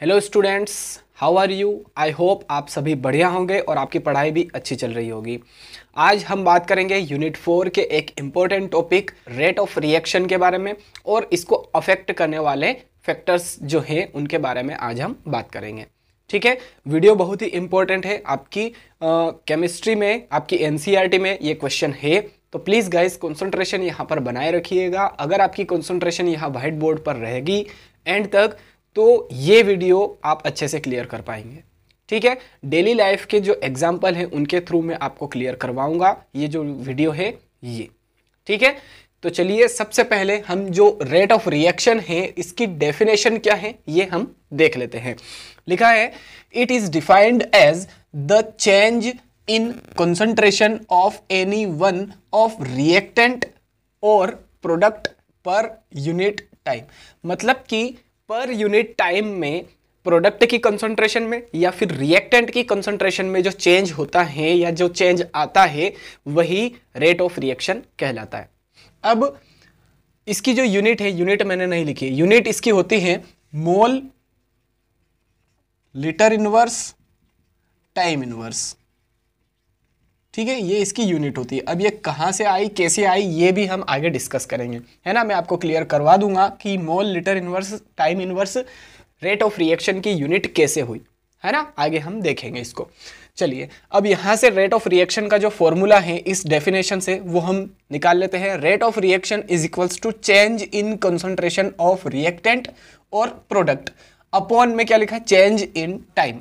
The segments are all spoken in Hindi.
hello students how are you I hope आप सभी बढ़िया होंगे और आपकी पढ़ाई भी अच्छी चल रही होगी आज हम बात करेंगे यूनिट फोर के एक important topic rate of reaction के बारे में और इसको अफेक्ट करने वाले फैक्टर्स जो हैं उनके बारे में आज हम बात करेंगे ठीक है वीडियो बहुत ही इम्पोर्टेंट है आपकी केमिस्ट्री uh, में आपकी एन e में ये क्वेश्चन है तो प्लीज़ गाइज कंसंट्रेशन यहाँ पर बनाए रखिएगा अगर आपकी कंसंट्रेशन यहाँ वाइट बोर्ड पर रहेगी एंड तक तो ये वीडियो आप अच्छे से क्लियर कर पाएंगे ठीक है डेली लाइफ के जो एग्जाम्पल हैं उनके थ्रू मैं आपको क्लियर करवाऊंगा ये जो वीडियो है ये ठीक है तो चलिए सबसे पहले हम जो रेट ऑफ रिएक्शन है इसकी डेफिनेशन क्या है ये हम देख लेते हैं लिखा है it is defined as the change in concentration of any one of reactant और प्रोडक्ट पर यूनिट टाइम मतलब कि पर यूनिट टाइम में प्रोडक्ट की कंसंट्रेशन में या फिर रिएक्टेंट की कंसंट्रेशन में जो चेंज होता है या जो चेंज आता है वही रेट ऑफ रिएक्शन कहलाता है अब इसकी जो यूनिट है यूनिट मैंने नहीं लिखी यूनिट इसकी होती है mole litre inverse time inverse ठीक है ये इसकी यूनिट होती है अब ये कहाँ से आई कैसे आई ये भी हम आगे डिस्कस करेंगे है ना मैं आपको क्लियर करवा दूंगा कि mole litre inverse time inverse rate of reaction की यूनिट कैसे हुई है ना आगे हम देखेंगे इसको चलिए अब यहाँ से रेट ऑफ रिएक्शन का जो फॉर्मूला है इस डेफिनेशन से वो हम निकाल लेते हैं rate of reaction is equals to change in concentration of reactant और प्रोडक्ट अपॉन में क्या लिखा है चेंज इन टाइम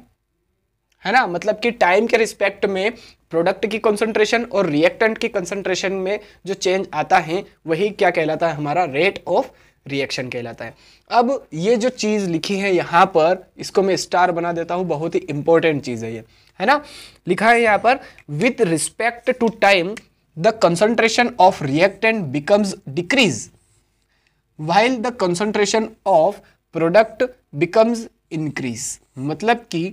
है ना मतलब कि टाइम के रिस्पेक्ट में प्रोडक्ट की कंसंट्रेशन और रिएक्टेंट की कंसंट्रेशन में जो चेंज आता है वही क्या कहलाता है हमारा रेट ऑफ रिएक्शन कहलाता है अब ये जो चीज़ लिखी है यहाँ पर इसको मैं स्टार बना देता हूँ बहुत ही इंपॉर्टेंट चीज़ है ये है ना लिखा है यहाँ पर with respect to time the concentration of reactant becomes decrease while the concentration of product becomes increase मतलब कि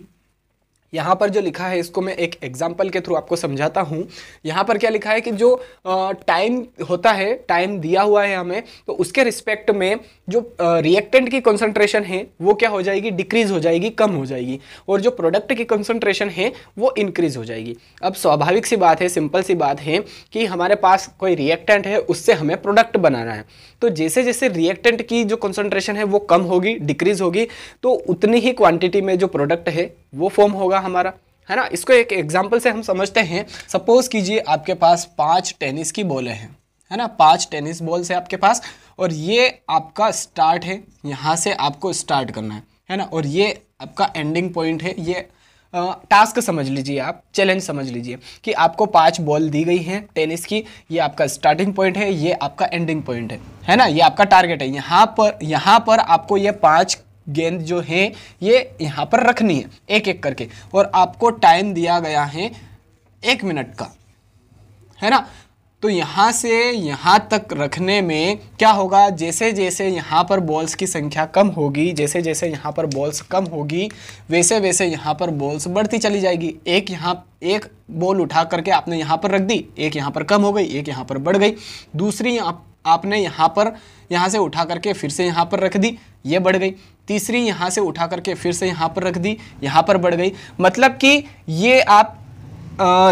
यहाँ पर जो लिखा है इसको मैं एक एग्जाम्पल के थ्रू आपको समझाता हूँ यहाँ पर क्या लिखा है कि जो टाइम होता है टाइम दिया हुआ है हमें तो उसके रिस्पेक्ट में जो रिएक्टेंट की कंसंट्रेशन है वो क्या हो जाएगी डिक्रीज हो जाएगी कम हो जाएगी और जो प्रोडक्ट की कंसंट्रेशन है वो इंक्रीज हो जाएगी अब स्वाभाविक सी बात है सिंपल सी बात है कि हमारे पास कोई रिएक्टेंट है उससे हमें प्रोडक्ट बनाना है तो जैसे जैसे रिएक्टेंट की जो कंसंट्रेशन है वो कम होगी डिक्रीज होगी तो उतनी ही क्वांटिटी में जो प्रोडक्ट है वो फॉर्म होगा हमारा है ना इसको एक एग्जाम्पल से हम समझते हैं सपोज कीजिए आपके पास पाँच टेनिस की बॉलें हैं है ना पाँच टेनिस बॉल्स है आपके पास और ये आपका स्टार्ट है यहाँ से आपको स्टार्ट करना है है ना और ये आपका एंडिंग पॉइंट है ये टास्क समझ लीजिए आप चैलेंज समझ लीजिए कि आपको पांच बॉल दी गई हैं टेनिस की ये आपका स्टार्टिंग पॉइंट है ये आपका एंडिंग पॉइंट है है ना ये आपका टारगेट है यहाँ पर यहाँ पर आपको ये पांच गेंद जो है ये यहाँ पर रखनी है एक एक करके और आपको टाइम दिया गया है एक मिनट का है ना तो यहाँ से यहाँ तक रखने में क्या होगा जैसे जैसे यहाँ पर बॉल्स की संख्या कम होगी जैसे जैसे यहाँ पर बॉल्स कम होगी वैसे वैसे यहाँ पर बॉल्स बढ़ती चली जाएगी एक यहाँ एक बॉल उठा करके आपने यहाँ पर रख दी एक यहाँ पर कम हो गई एक यहाँ पर बढ़ गई दूसरी यहाँ आपने यहाँ पर यहाँ से उठा करके फिर से यहाँ पर रख दी ये बढ़ गई तीसरी यहाँ से उठा करके फिर से यहाँ पर रख दी यहाँ पर बढ़ गई मतलब कि ये आप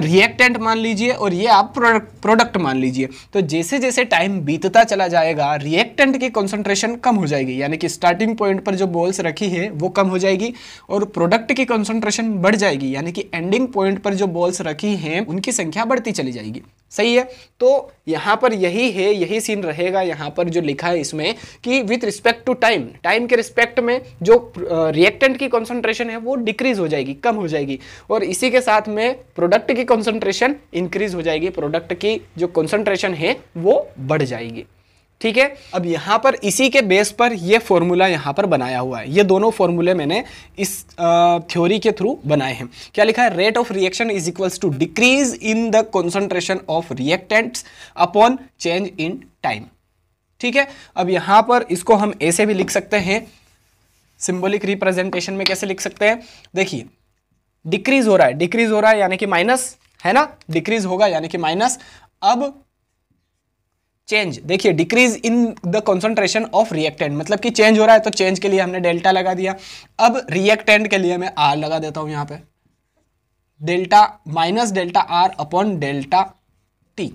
रिएक्टेंट मान लीजिए और ये आप प्रोडक्ट प्रोडक्ट मान लीजिए तो जैसे जैसे टाइम बीतता चला जाएगा रिएक्टेंट की कंसंट्रेशन कम हो जाएगी यानी कि स्टार्टिंग पॉइंट पर जो बॉल्स रखी है वो कम हो जाएगी और प्रोडक्ट की कंसंट्रेशन बढ़ जाएगी यानी कि एंडिंग पॉइंट पर जो बॉल्स रखी हैं उनकी संख्या बढ़ती चली जाएगी सही है तो यहाँ पर यही है यही सीन रहेगा यहाँ पर जो लिखा है इसमें कि with respect to time time के रिस्पेक्ट में जो रिएक्टेंट की कॉन्सेंट्रेशन है वो डिक्रीज हो जाएगी कम हो जाएगी और इसी के साथ में प्रोडक्ट की कॉन्सेंट्रेशन इंक्रीज हो जाएगी प्रोडक्ट की जो कॉन्सेंट्रेशन है वो बढ़ जाएगी ठीक है अब यहाँ पर इसी के बेस पर ये फॉर्मूला यहाँ पर बनाया हुआ है ये दोनों फॉर्मूले मैंने इस थ्योरी के थ्रू बनाए हैं क्या लिखा है rate of reaction is equals to decrease in the concentration of reactants upon change in time ठीक है अब यहाँ पर इसको हम ऐसे भी लिख सकते हैं सिंबोलिक रिप्रेजेंटेशन में कैसे लिख सकते हैं देखिए डिक्रीज हो रहा है डिक्रीज हो रहा है यानी कि माइनस है ना डिक्रीज होगा यानी कि माइनस अब चेंज देखिए decrease in the concentration of reactant मतलब कि चेंज हो रहा है तो चेंज के लिए हमने डेल्टा लगा दिया अब रिएक्टेंट के लिए मैं आर लगा देता हूं यहां पे delta minus delta R upon delta T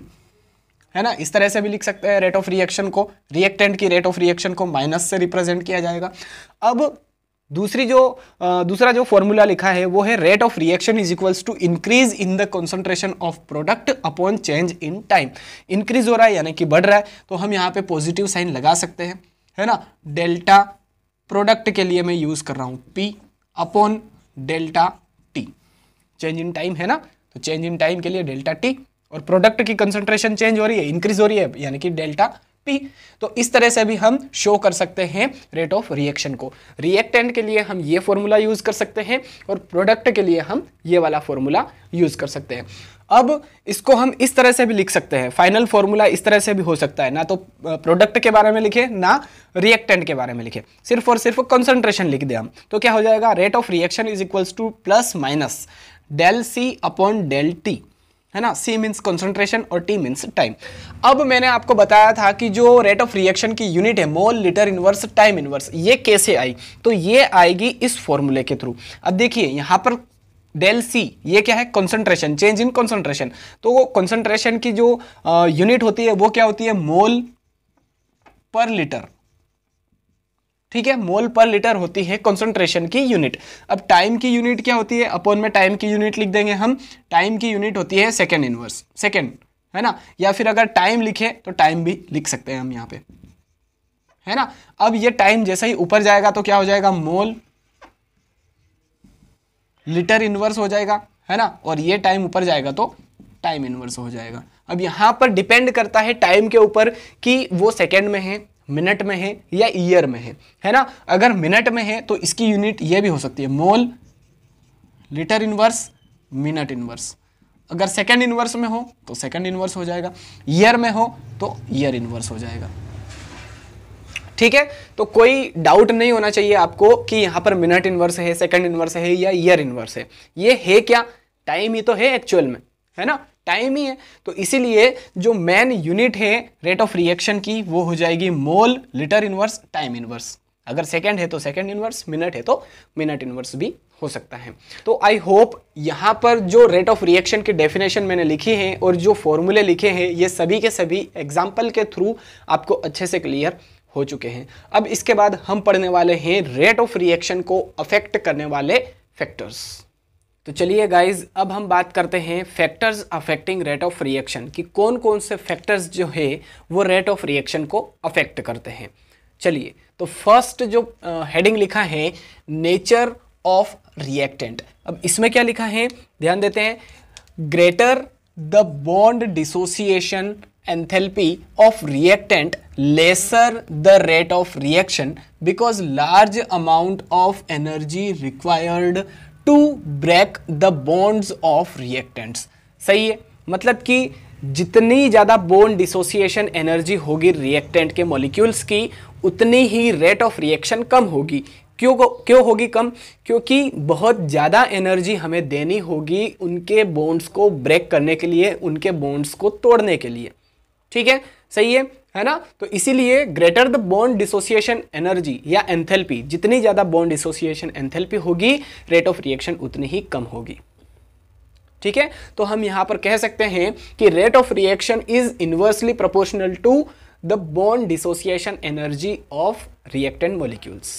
है ना इस तरह से भी लिख सकते हैं रेट ऑफ रिएक्शन को रिएक्टेंट की रेट ऑफ रिएक्शन को माइनस से रिप्रेजेंट किया जाएगा अब दूसरी जो दूसरा जो फॉर्मूला लिखा है वो है rate of reaction is equals to increase in the concentration of product upon change in time increase हो रहा है यानी कि बढ़ रहा है तो हम यहाँ पे पॉजिटिव साइन लगा सकते हैं है ना डेल्टा प्रोडक्ट के लिए मैं यूज़ कर रहा हूँ P upon delta T change in time है ना तो चेंज इन टाइम के लिए डेल्टा टी और प्रोडक्ट की कंसंट्रेशन चेंज हो रही है इंक्रीज हो रही है यानी कि डेल्टा पी तो इस तरह से भी हम शो कर सकते हैं रेट ऑफ रिएक्शन को रिएक्टेंट के लिए हम ये फॉर्मूला यूज़ कर सकते हैं और प्रोडक्ट के लिए हम ये वाला फॉर्मूला यूज़ कर सकते हैं अब इसको हम इस तरह से भी लिख सकते हैं फाइनल फॉर्मूला इस तरह से भी हो सकता है ना तो प्रोडक्ट के बारे में लिखे ना रिएक्टेंट के बारे में लिखे सिर्फ और सिर्फ कंसंट्रेशन लिख दें हम तो क्या हो जाएगा rate of reaction is equals to plus minus del C upon del T है ना सी मीन्स कंसंट्रेशन और टी मीन्स टाइम अब मैंने आपको बताया था कि जो रेट ऑफ रिएक्शन की यूनिट है mole litre inverse time inverse ये कैसे आई तो ये आएगी इस फॉर्मूले के थ्रू अब देखिए यहाँ पर डेल सी ये क्या है कंसंट्रेशन चेंज इन कंसंट्रेशन तो वो कंसंट्रेशन की जो यूनिट होती है वो क्या होती है मोल पर लीटर ठीक है मोल पर लीटर होती है कंसंट्रेशन की यूनिट अब टाइम की यूनिट क्या होती है अपोन में टाइम की यूनिट लिख देंगे हम टाइम की यूनिट होती है सेकेंड इनवर्स सेकेंड है ना या फिर अगर टाइम लिखे तो टाइम भी लिख सकते हैं हम यहाँ पे है ना अब ये टाइम जैसा ही ऊपर जाएगा तो क्या हो जाएगा मोल लीटर इनवर्स हो जाएगा है ना और ये टाइम ऊपर जाएगा तो टाइम इनवर्स हो जाएगा अब यहां पर डिपेंड करता है टाइम के ऊपर कि वो सेकेंड में है मिनट में है या ईयर में है है ना अगर मिनट में है तो इसकी यूनिट यह भी हो सकती है mole litre inverse minute inverse अगर सेकेंड इनवर्स में हो तो सेकेंड इनवर्स हो जाएगा ईयर में हो तो ईयर इनवर्स हो जाएगा ठीक है तो कोई डाउट नहीं होना चाहिए आपको कि यहां पर मिनट इनवर्स है सेकंड इनवर्स है या ईयर इनवर्स है ये है क्या टाइम ही तो है एक्चुअल में है ना टाइम ही है तो इसीलिए जो मेन यूनिट है रेट ऑफ रिएक्शन की वो हो जाएगी mole litre inverse time inverse अगर सेकेंड है तो सेकेंड इनवर्स मिनट है तो मिनट इनवर्स भी हो सकता है तो आई होप यहाँ पर जो रेट ऑफ रिएक्शन की डेफिनेशन मैंने लिखी है और जो फॉर्मूले लिखे हैं ये सभी के सभी एग्जाम्पल के थ्रू आपको अच्छे से क्लियर हो चुके हैं अब इसके बाद हम पढ़ने वाले हैं रेट ऑफ रिएक्शन को अफेक्ट करने वाले फैक्टर्स तो चलिए गाइज अब हम बात करते हैं factors affecting rate of reaction कि कौन कौन से फैक्टर्स जो है वो रेट ऑफ रिएक्शन को अफेक्ट करते हैं चलिए तो फर्स्ट जो हेडिंग लिखा है नेचर ऑफ रिएक्टेंट अब इसमें क्या लिखा है ध्यान देते हैं greater the bond dissociation enthalpy of reactant lesser the rate of reaction because large amount of energy required to break the bonds of reactants सही है मतलब कि जितनी ज़्यादा बोन डिसोसिएशन एनर्जी होगी रिएक्टेंट के मॉलिक्यूल्स की उतनी ही रेट ऑफ रिएक्शन कम होगी क्यों क्यों होगी कम क्योंकि बहुत ज़्यादा एनर्जी हमें देनी होगी उनके बोन्ड्स को ब्रेक करने के लिए उनके बोन्ड्स को तोड़ने के लिए ठीक है सही है है ना तो इसीलिए greater the bond dissociation energy या एंथेल्पी जितनी ज़्यादा बॉन्ड डिसोसिएशन एंथेल्पी होगी रेट ऑफ रिएक्शन उतनी ही कम होगी ठीक है तो हम यहां पर कह सकते हैं कि rate of reaction is inversely proportional to the bond dissociation energy of reactant molecules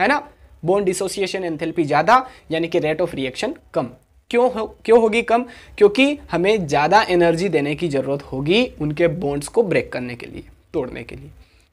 है ना बॉन्ड डिसोसिएशन एंथेल्पी ज़्यादा यानी कि रेट ऑफ रिएक्शन कम क्यों हो क्यों होगी कम क्योंकि हमें ज़्यादा एनर्जी देने की ज़रूरत होगी उनके बॉन्ड्स को ब्रेक करने के लिए तोड़ने के लिए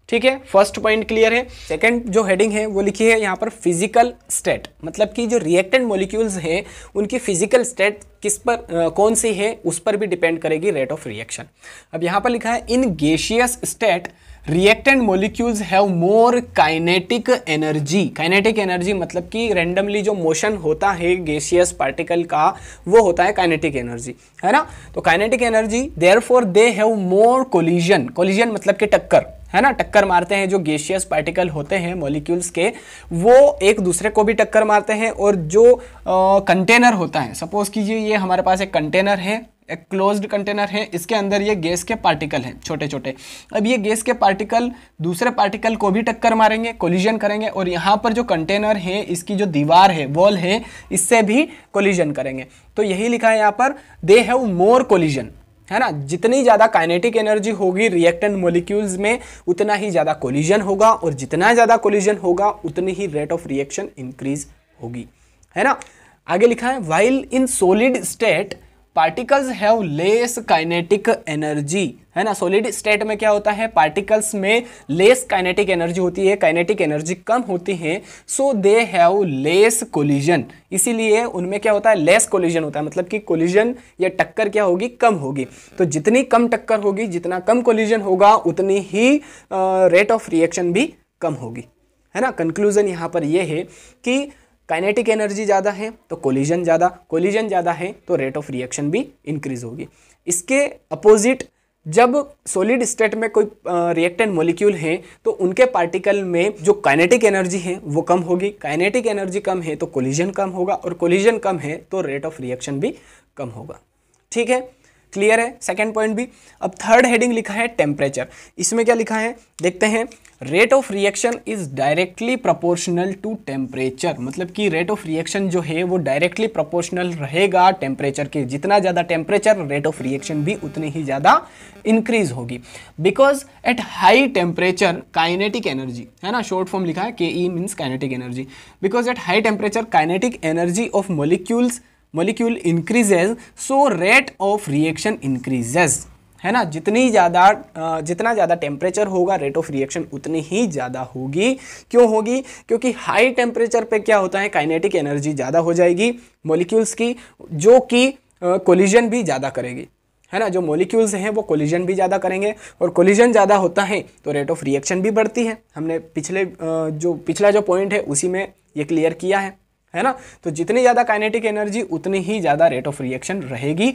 ठीक है फर्स्ट पॉइंट क्लियर है सेकंड जो हेडिंग है वो लिखी है यहाँ पर फिजिकल स्टेट मतलब कि जो रिएक्टेंट मॉलिक्यूल्स हैं उनकी फिजिकल स्टेट किस पर आ, कौन सी है उस पर भी डिपेंड करेगी रेट ऑफ रिएक्शन अब यहाँ पर लिखा है in gaseous state reactant molecules have more kinetic energy kinetic energy मतलब कि रेंडमली जो मोशन होता है गैसियस पार्टिकल का वो होता है काइनेटिक एनर्जी है ना तो kinetic energy therefore they have more collision collision मतलब कि टक्कर है ना टक्कर मारते हैं जो गैसियस पार्टिकल होते हैं मॉलिक्यूल्स के वो एक दूसरे को भी टक्कर मारते हैं और जो कंटेनर होता है सपोज कीजिए ये हमारे पास एक कंटेनर है एक क्लोज्ड कंटेनर है इसके अंदर ये गैस के पार्टिकल हैं छोटे छोटे अब ये गैस के पार्टिकल दूसरे पार्टिकल को भी टक्कर मारेंगे कोलिजन करेंगे और यहाँ पर जो कंटेनर है इसकी जो दीवार है वॉल है इससे भी कोलिजन करेंगे तो यही लिखा है यहाँ पर दे हैव मोर कोलिजन है ना जितनी ज़्यादा काइनेटिक एनर्जी होगी रिएक्टेंट मोलिक्यूल्स में उतना ही ज़्यादा कोलिजन होगा और जितना ज़्यादा कोलिजन होगा उतनी ही रेट ऑफ रिएक्शन इंक्रीज होगी है ना आगे लिखा है while in solid state particles have less kinetic energy है ना सॉलिड स्टेट में क्या होता है पार्टिकल्स में लेस काइनेटिक एनर्जी होती है काइनेटिक एनर्जी कम होती है so they have less collision इसीलिए उनमें क्या होता है लेस कोलिजन होता है मतलब कि कोलिजन या टक्कर क्या होगी कम होगी तो जितनी कम टक्कर होगी जितना कम कोलिजन होगा उतनी ही रेट ऑफ रिएक्शन भी कम होगी है ना कंक्लूजन यहाँ पर यह है कि काइनेटिक एनर्जी ज़्यादा है तो कोलिजन ज़्यादा कोलिजन ज़्यादा है तो रेट ऑफ रिएक्शन भी इंक्रीज होगी इसके अपोजिट जब सॉलिड स्टेट में कोई रिएक्टेंट मोलिक्यूल हैं तो उनके पार्टिकल में जो काइनेटिक एनर्जी है वो कम होगी काइनेटिक एनर्जी कम है तो कोलिजन कम होगा और कोलिजन कम है तो रेट ऑफ रिएक्शन भी कम होगा ठीक है क्लियर है सेकेंड पॉइंट भी अब थर्ड हेडिंग लिखा है टेम्परेचर इसमें क्या लिखा है देखते हैं rate of reaction is directly proportional to temperature मतलब कि रेट ऑफ रिएक्शन जो है वो डायरेक्टली प्रोपोर्शनल रहेगा टेम्परेचर के जितना ज़्यादा टेम्परेचर रेट ऑफ रिएक्शन भी उतनी ही ज़्यादा इंक्रीज होगी because at high temperature kinetic energy है ना शॉर्ट फॉर्म लिखा है K E means kinetic energy because at high temperature kinetic energy of molecules molecule increases so rate of reaction increases है ना जितनी ज़्यादा जितना ज़्यादा टेम्परेचर होगा रेट ऑफ रिएक्शन उतनी ही ज़्यादा होगी क्यों होगी क्योंकि हाई टेम्परेचर पे क्या होता है काइनेटिक एनर्जी ज़्यादा हो जाएगी मॉलिक्यूल्स की जो कि कोलिजन भी ज़्यादा करेगी है ना जो मॉलिक्यूल्स हैं वो कोलिजन भी ज़्यादा करेंगे और कोलिजन ज़्यादा होता है तो रेट ऑफ रिएक्शन भी बढ़ती है हमने पिछले जो पिछला जो पॉइंट है उसी में ये क्लियर किया है है ना तो जितनी ज़्यादा काइनेटिक एनर्जी उतनी ही ज़्यादा रेट ऑफ रिएक्शन रहेगी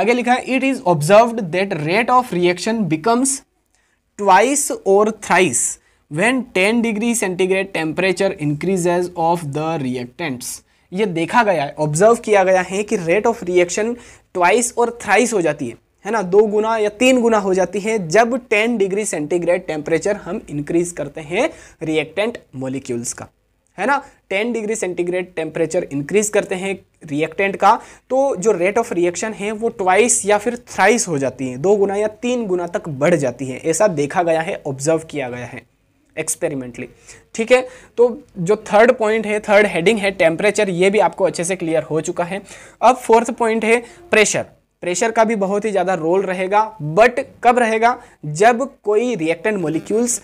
आगे लिखा है it is observe that rate of reaction becomes twice और thrice when 10 degree centigrade temperature increases of the reactants ये देखा गया है ऑब्जर्व किया गया है कि रेट ऑफ रिएक्शन ट्वाइस और थ्राइस हो जाती है है ना दो गुना या तीन गुना हो जाती है जब 10 डिग्री सेंटीग्रेड टेम्परेचर हम इंक्रीज करते हैं रिएक्टेंट मोलिक्यूल्स का है ना 10 डिग्री सेंटीग्रेड टेम्परेचर इंक्रीज करते हैं रिएक्टेंट का तो जो रेट ऑफ रिएक्शन है वो ट्वाइस या फिर थ्राइस हो जाती है दो गुना या तीन गुना तक बढ़ जाती है ऐसा देखा गया है ऑब्जर्व किया गया है एक्सपेरिमेंटली ठीक है तो जो थर्ड पॉइंट है थर्ड हेडिंग है टेम्परेचर ये भी आपको अच्छे से क्लियर हो चुका है अब फोर्थ पॉइंट है प्रेशर प्रेशर का भी बहुत ही ज़्यादा रोल रहेगा बट कब रहेगा जब कोई रिएक्टेंट मोलिक्यूल्स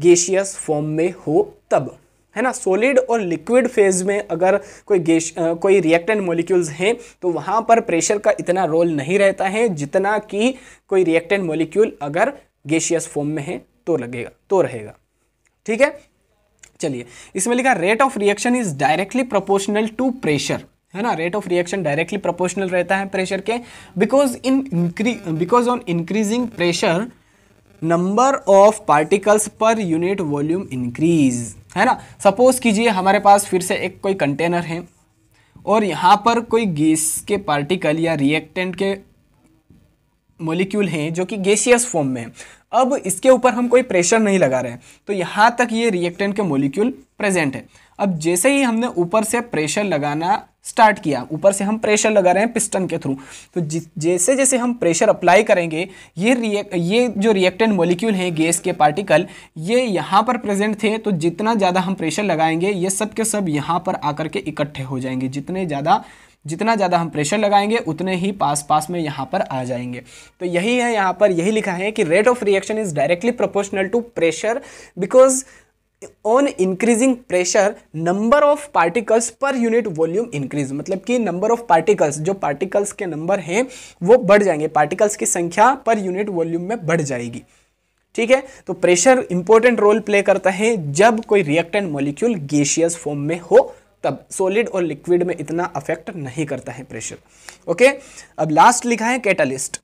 गेशियस फॉर्म में हो तब है ना सॉलिड और लिक्विड फेज में अगर कोई गेश कोई रिएक्टेंट मॉलिक्यूल्स हैं तो वहाँ पर प्रेशर का इतना रोल नहीं रहता है जितना कि कोई रिएक्टेंट मॉलिक्यूल अगर गेशियस फॉर्म में है तो लगेगा तो रहेगा ठीक है चलिए इसमें लिखा rate of reaction is directly proportional to pressure है ना rate of reaction directly proportional रहता है प्रेशर के because in because on increasing pressure number of particles per unit volume increase है ना सपोज़ कीजिए हमारे पास फिर से एक कोई कंटेनर है और यहाँ पर कोई गैस के पार्टिकल या रिएक्टेंट के मोलिक्यूल हैं जो कि गैसियस फॉर्म में है अब इसके ऊपर हम कोई प्रेशर नहीं लगा रहे हैं तो यहाँ तक ये रिएक्टेंट के मोलिक्यूल प्रेजेंट है अब जैसे ही हमने ऊपर से प्रेशर लगाना स्टार्ट किया ऊपर से हम प्रेशर लगा रहे हैं पिस्टन के थ्रू तो जैसे जैसे हम प्रेशर अप्लाई करेंगे ये ये जो रिएक्टेंट मोलिक्यूल हैं गैस के पार्टिकल ये यहाँ पर प्रेजेंट थे तो जितना ज़्यादा हम प्रेशर लगाएंगे ये सब के सब यहाँ पर आकर के इकट्ठे हो जाएंगे जितने ज़्यादा जितना ज़्यादा हम प्रेशर लगाएंगे उतने ही पास पास में यहाँ पर आ जाएंगे तो यही है यहाँ पर यही लिखा है कि rate of reaction is directly proportional to pressure because on increasing pressure number of particles per unit volume increase मतलब कि नंबर ऑफ पार्टिकल्स जो पार्टिकल्स के नंबर हैं वो बढ़ जाएंगे पार्टिकल्स की संख्या पर यूनिट वॉल्यूम में बढ़ जाएगी ठीक है तो प्रेशर इंपॉर्टेंट रोल प्ले करता है जब कोई रिएक्टेंट मॉलिक्यूल गेशियस फॉर्म में हो तब सॉलिड और लिक्विड में इतना अफेक्ट नहीं करता है प्रेशर ओके अब लास्ट लिखा है catalyst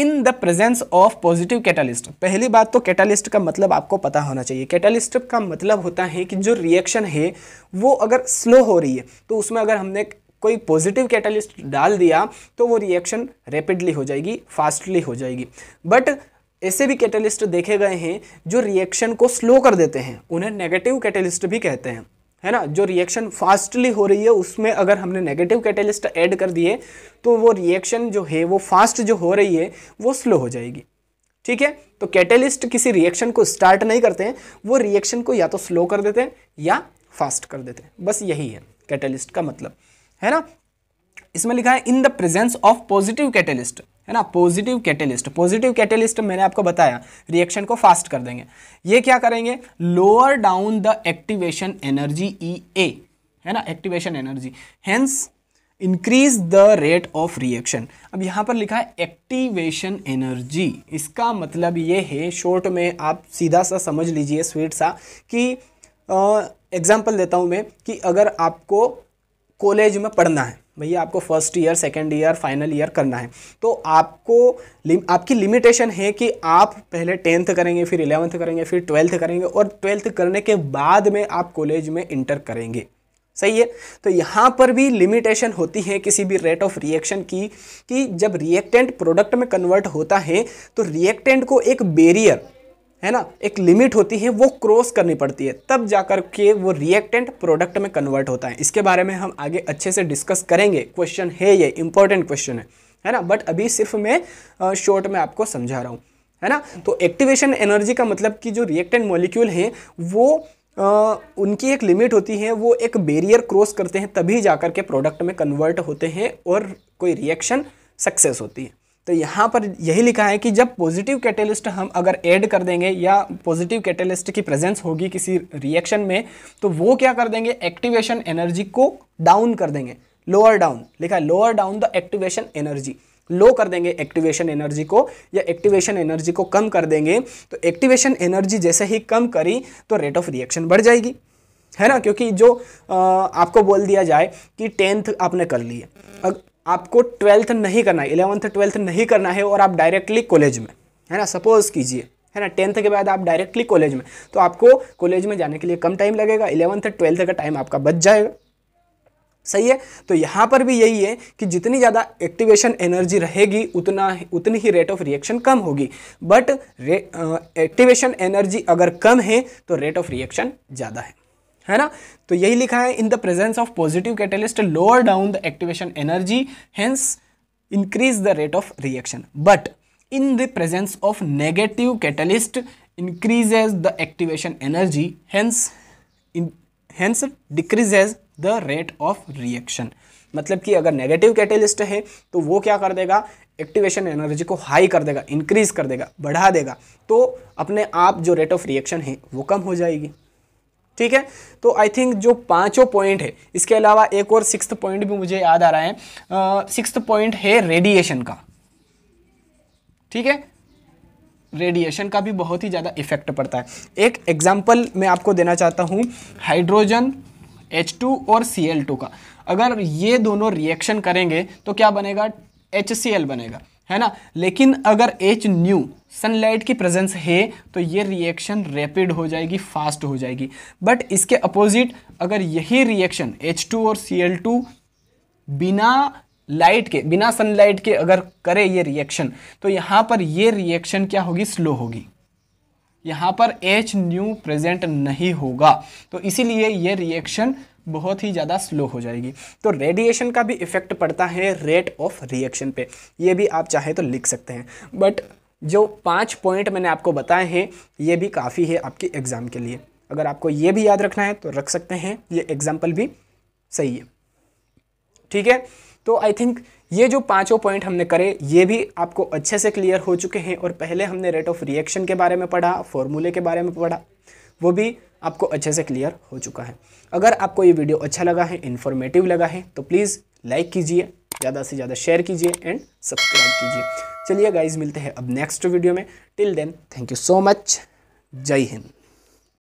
in the presence of positive catalyst पहली बात तो कैटालिस्ट का मतलब आपको पता होना चाहिए कैटालिस्ट का मतलब होता है कि जो रिएक्शन है वो अगर स्लो हो रही है तो उसमें अगर हमने कोई पॉजिटिव कैटालिस्ट डाल दिया तो वो रिएक्शन रैपिडली हो जाएगी फास्टली हो जाएगी बट ऐसे भी कैटलिस्ट देखे गए हैं जो रिएक्शन को स्लो कर देते हैं उन्हें नेगेटिव कैटलिस्ट भी कहते हैं है ना जो रिएक्शन फास्टली हो रही है उसमें अगर हमने नेगेटिव कैटेलिस्ट ऐड कर दिए तो वो रिएक्शन जो है वो फास्ट जो हो रही है वो स्लो हो जाएगी ठीक है तो कैटेलिस्ट किसी रिएक्शन को स्टार्ट नहीं करते हैं वो रिएक्शन को या तो स्लो कर देते हैं या फास्ट कर देते हैं बस यही है कैटेलिस्ट का मतलब है ना इसमें लिखा है in the presence of positive catalyst है ना पॉजिटिव कैटेलिस्ट पॉजिटिव कैटेलिस्ट मैंने आपको बताया रिएक्शन को फास्ट कर देंगे ये क्या करेंगे lower down the activation energy E A है ना activation energy hence increase the rate of reaction अब यहाँ पर लिखा है एक्टिवेशन एनर्जी इसका मतलब ये है शॉर्ट में आप सीधा सा समझ लीजिए स्वीट सा कि एग्जाम्पल देता हूँ मैं कि अगर आपको कॉलेज में पढ़ना है भैया आपको first year second year final year करना है तो आपको लिम, आपकी लिमिटेशन है कि आप पहले टेंथ करेंगे फिर इलेवंथ करेंगे फिर ट्वेल्थ करेंगे और ट्वेल्थ करने के बाद में आप कॉलेज में इंटर करेंगे सही है तो यहाँ पर भी लिमिटेशन होती है किसी भी रेट ऑफ रिएक्शन की कि जब रिएक्टेंट प्रोडक्ट में कन्वर्ट होता है तो रिएक्टेंट को एक बेरियर है ना एक लिमिट होती है वो क्रॉस करनी पड़ती है तब जाकर के वो रिएक्टेंट प्रोडक्ट में कन्वर्ट होता है इसके बारे में हम आगे अच्छे से डिस्कस करेंगे क्वेश्चन है ये इंपॉर्टेंट क्वेश्चन है है ना बट अभी सिर्फ मैं शॉर्ट में आपको समझा रहा हूँ है ना तो एक्टिवेशन एनर्जी का मतलब कि जो रिएक्टेंट मॉलिक्यूल हैं वो आ, उनकी एक लिमिट होती है वो एक बेरियर क्रॉस करते हैं तभी जाकर के प्रोडक्ट में कन्वर्ट होते हैं और कोई रिएक्शन सक्सेस होती है तो यहाँ पर यही लिखा है कि जब पॉजिटिव कैटलिस्ट हम अगर ऐड कर देंगे या पॉजिटिव कैटलिस्ट की प्रेजेंस होगी किसी रिएक्शन में तो वो क्या कर देंगे एक्टिवेशन एनर्जी को डाउन कर देंगे लोअर डाउन लिखा है lower down the activation energy low कर देंगे एक्टिवेशन एनर्जी को या एक्टिवेशन एनर्जी को कम कर देंगे तो एक्टिवेशन एनर्जी जैसे ही कम करी तो रेट ऑफ रिएक्शन बढ़ जाएगी है ना क्योंकि जो आ, आपको बोल दिया जाए कि टेंथ आपने कर ली है आपको ट्वेल्थ नहीं करना है इलेवंथ ट्वेल्थ नहीं करना है और आप डायरेक्टली कॉलेज में है ना सपोज़ कीजिए है ना टेंथ के बाद आप डायरेक्टली कॉलेज में तो आपको कॉलेज में जाने के लिए कम टाइम लगेगा इलेवंथ ट्वेल्थ का टाइम आपका बच जाएगा सही है तो यहाँ पर भी यही है कि जितनी ज़्यादा एक्टिवेशन एनर्जी रहेगी उतना उतनी ही रेट ऑफ रिएक्शन कम होगी बट एक्टिवेशन एनर्जी अगर कम है तो रेट ऑफ रिएक्शन ज़्यादा है है ना तो यही लिखा है in the presence of positive catalyst lower down the activation energy hence increase the rate of reaction but in the presence of negative catalyst increases the activation energy hence hence decreases the rate of reaction मतलब कि अगर नेगेटिव कैटेलिस्ट है तो वो क्या कर देगा एक्टिवेशन एनर्जी को हाई कर देगा इंक्रीज कर देगा बढ़ा देगा तो अपने आप जो रेट ऑफ रिएक्शन है वो कम हो जाएगी ठीक है तो आई थिंक जो पांचों पॉइंट है इसके अलावा एक और सिक्स पॉइंट भी मुझे याद आ रहा है सिक्स पॉइंट है रेडिएशन का ठीक है रेडिएशन का भी बहुत ही ज़्यादा इफेक्ट पड़ता है एक एग्जाम्पल मैं आपको देना चाहता हूँ हाइड्रोजन H2 और Cl2 का अगर ये दोनों रिएक्शन करेंगे तो क्या बनेगा HCl बनेगा है ना लेकिन अगर एच न्यू सनलाइट की प्रेजेंस है तो ये रिएक्शन रैपिड हो जाएगी फास्ट हो जाएगी बट इसके अपोजिट अगर यही रिएक्शन एच टू और सी एल टू बिना लाइट के बिना सनलाइट के अगर करे ये रिएक्शन तो यहाँ पर ये रिएक्शन क्या होगी स्लो होगी यहाँ पर एच न्यू प्रेजेंट नहीं होगा तो इसीलिए ये रिएक्शन बहुत ही ज़्यादा स्लो हो जाएगी तो रेडिएशन का भी इफेक्ट पड़ता है रेट ऑफ रिएक्शन पे ये भी आप चाहे तो लिख सकते हैं बट जो पाँच पॉइंट मैंने आपको बताए हैं ये भी काफ़ी है आपके एग्ज़ाम के लिए अगर आपको ये भी याद रखना है तो रख सकते हैं ये एग्ज़ाम्पल भी सही है ठीक है तो आई थिंक ये जो पांचों पॉइंट हमने करे ये भी आपको अच्छे से क्लियर हो चुके हैं और पहले हमने रेट ऑफ रिएक्शन के बारे में पढ़ा फॉर्मूले के बारे में पढ़ा वो भी आपको अच्छे से क्लियर हो चुका है अगर आपको ये वीडियो अच्छा लगा है इन्फॉर्मेटिव लगा है तो प्लीज़ लाइक कीजिए ज़्यादा से ज़्यादा शेयर कीजिए एंड सब्सक्राइब कीजिए चलिए गाइज मिलते हैं अब नेक्स्ट वीडियो में till then thank you so much जय हिंद